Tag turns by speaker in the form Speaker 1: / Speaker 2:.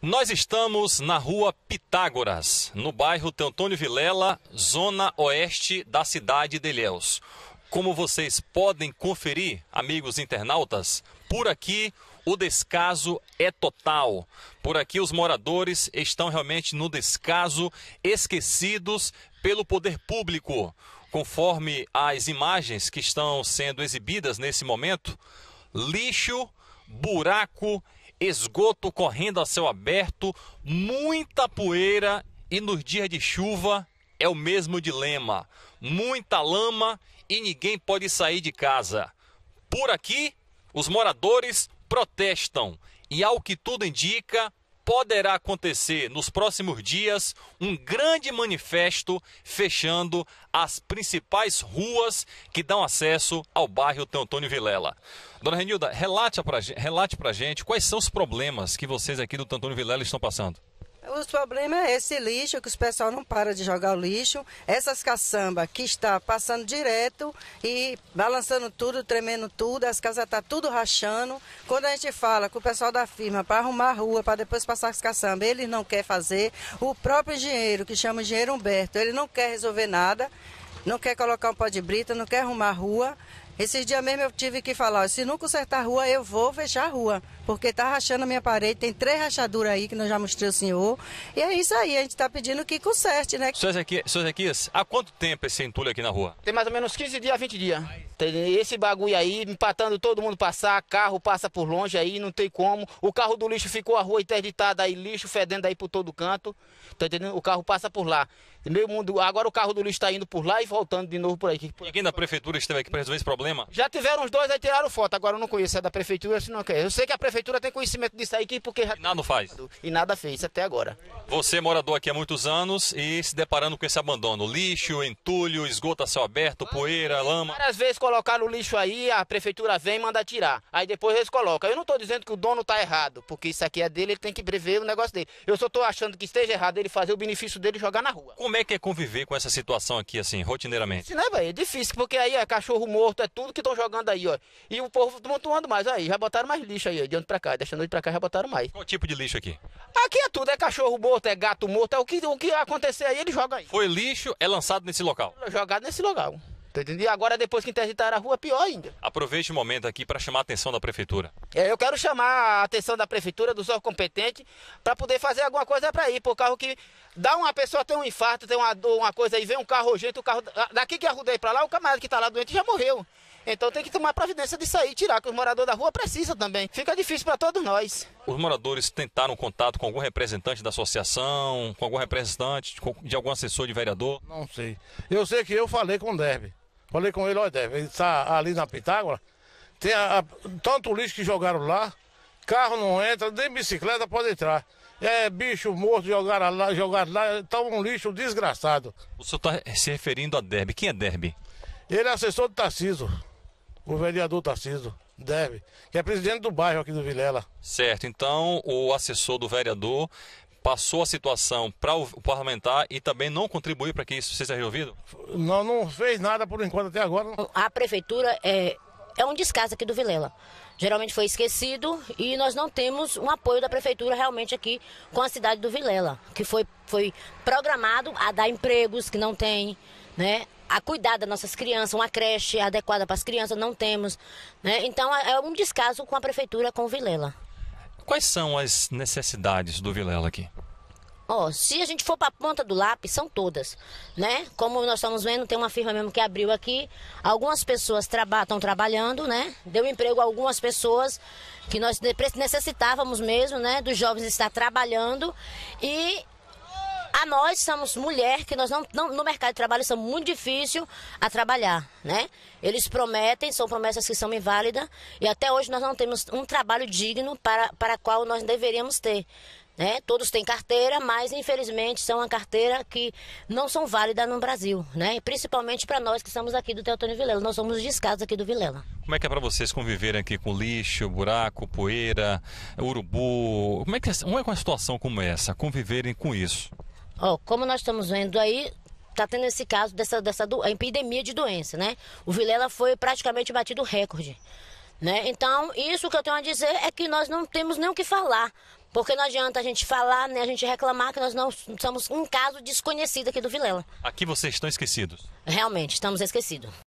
Speaker 1: Nós estamos na rua Pitágoras, no bairro Teotônio Vilela, zona oeste da cidade de Ilhéus. Como vocês podem conferir, amigos internautas, por aqui o descaso é total. Por aqui os moradores estão realmente no descaso, esquecidos pelo poder público. Conforme as imagens que estão sendo exibidas nesse momento, lixo, buraco e esgoto correndo a céu aberto, muita poeira e nos dias de chuva é o mesmo dilema. Muita lama e ninguém pode sair de casa. Por aqui, os moradores protestam e, ao que tudo indica, poderá acontecer nos próximos dias um grande manifesto fechando as principais ruas que dão acesso ao bairro Teotônio Vilela. Dona Renilda, relate para relate a gente quais são os problemas que vocês aqui do Teotônio Vilela estão passando.
Speaker 2: O problema é esse lixo, que os pessoal não para de jogar o lixo. Essas caçambas que está passando direto e balançando tudo, tremendo tudo, as casas estão tá tudo rachando. Quando a gente fala com o pessoal da firma para arrumar a rua, para depois passar as caçambas, ele não quer fazer. O próprio engenheiro, que chama engenheiro Humberto, ele não quer resolver nada, não quer colocar um pó de brita, não quer arrumar a rua. Esses dias mesmo eu tive que falar, se não consertar a rua, eu vou fechar a rua, porque tá rachando a minha parede, tem três rachaduras aí que nós já mostrei ao senhor, e é isso aí, a gente está pedindo que conserte, né? Senhor
Speaker 1: Zequias, há quanto tempo esse entulho aqui na rua?
Speaker 3: Tem mais ou menos 15 dias, 20 dias. Tem esse bagulho aí, empatando todo mundo passar, carro passa por longe aí, não tem como. O carro do lixo ficou a rua interditada aí, lixo fedendo aí por todo canto, tá entendendo? O carro passa por lá. Meio mundo, agora o carro do lixo está indo por lá e voltando de novo por aqui.
Speaker 1: E quem da prefeitura esteve aqui para resolver esse problema? problema.
Speaker 3: Já tiveram os dois aí tiraram foto. Agora eu não conheço a é da prefeitura, se não quer. Eu sei que a prefeitura tem conhecimento disso aí, porque já... E nada faz. E nada fez até agora.
Speaker 1: Você morador aqui há muitos anos e se deparando com esse abandono. Lixo, entulho, esgoto a céu aberto, poeira, lama.
Speaker 3: Várias vezes colocaram o lixo aí, a prefeitura vem e manda tirar. Aí depois eles colocam. Eu não estou dizendo que o dono está errado, porque isso aqui é dele, ele tem que prever o negócio dele. Eu só estou achando que esteja errado ele fazer o benefício dele jogar na rua. Como é que é
Speaker 1: conviver com essa situação aqui, assim, rotineiramente?
Speaker 3: Isso, né, velho? É difícil, porque aí é cachorro morto, é tudo que estão jogando aí, ó. E o povo montuando mais aí, já botaram mais lixo aí, de onde pra cá, desta noite pra cá já botaram mais. Qual
Speaker 1: tipo de lixo aqui?
Speaker 3: Aqui é tudo, é cachorro morto, é gato morto, é o que, o que acontecer aí, ele joga aí. Foi
Speaker 1: lixo, é lançado nesse local?
Speaker 3: Jogado nesse local. Tá e agora, depois que interditaram a rua, pior ainda.
Speaker 1: Aproveite o momento aqui para chamar a atenção da prefeitura.
Speaker 3: É, eu quero chamar a atenção da prefeitura, dos órgãos competentes, para poder fazer alguma coisa para ir. Por carro que dá uma pessoa, tem um infarto, tem uma, uma coisa aí, vem um carro urgente, o carro. Daqui que arrudei para lá, o camarada que está lá doente já morreu. Então tem que tomar providência disso aí, tirar, que os moradores da rua precisam também. Fica difícil para todos nós.
Speaker 1: Os moradores tentaram contato com algum representante da associação, com algum representante, de algum assessor de
Speaker 3: vereador? Não sei. Eu sei que eu falei com o Derby. Falei com ele, olha, Derby, ele está ali na Pitágora. Tem a, a, tanto lixo que jogaram lá, carro não entra, nem bicicleta pode entrar é, bicho morto jogaram lá, jogar lá, tá um lixo desgraçado.
Speaker 1: O senhor está se referindo a Derby. Quem é Derby? Ele é assessor
Speaker 3: do Tarciso. O vereador Tarcísio deve, que é presidente do bairro aqui do Vilela.
Speaker 1: Certo, então o assessor do vereador passou a situação para o parlamentar e também não contribuiu
Speaker 2: para que isso seja resolvido? Não, não fez nada por enquanto até agora. A prefeitura é, é um descaso aqui do Vilela. Geralmente foi esquecido e nós não temos um apoio da prefeitura realmente aqui com a cidade do Vilela, que foi, foi programado a dar empregos que não tem, né? a cuidar das nossas crianças, uma creche adequada para as crianças, não temos. Né? Então é, é um descaso com a prefeitura, com o Vilela.
Speaker 1: Quais são as necessidades do Vilela aqui?
Speaker 2: Ó, se a gente for para a ponta do lápis, são todas, né? Como nós estamos vendo, tem uma firma mesmo que abriu aqui. Algumas pessoas estão traba trabalhando, né? Deu emprego a algumas pessoas que nós necessitávamos mesmo, né? Dos jovens estar trabalhando e a nós somos mulher, que nós não, não no mercado de trabalho são muito difícil a trabalhar, né? Eles prometem, são promessas que são inválidas e até hoje nós não temos um trabalho digno para para qual nós deveríamos ter. Né? Todos têm carteira, mas infelizmente são uma carteira que não são válida no Brasil, né? Principalmente para nós que estamos aqui do Teotônio Vilela, nós somos descasos aqui do Vilela.
Speaker 1: Como é que é para vocês conviverem aqui com lixo, buraco, poeira, urubu? Como é que é, uma é situação como essa, conviverem com isso?
Speaker 2: Ó, como nós estamos vendo aí, tá tendo esse caso dessa, dessa do, epidemia de doença, né? O Vilela foi praticamente batido recorde. Né? Então, isso que eu tenho a dizer é que nós não temos nem o que falar. Porque não adianta a gente falar, né, a gente reclamar que nós não somos um caso desconhecido aqui do Vilela.
Speaker 1: Aqui vocês estão esquecidos.
Speaker 2: Realmente, estamos esquecidos.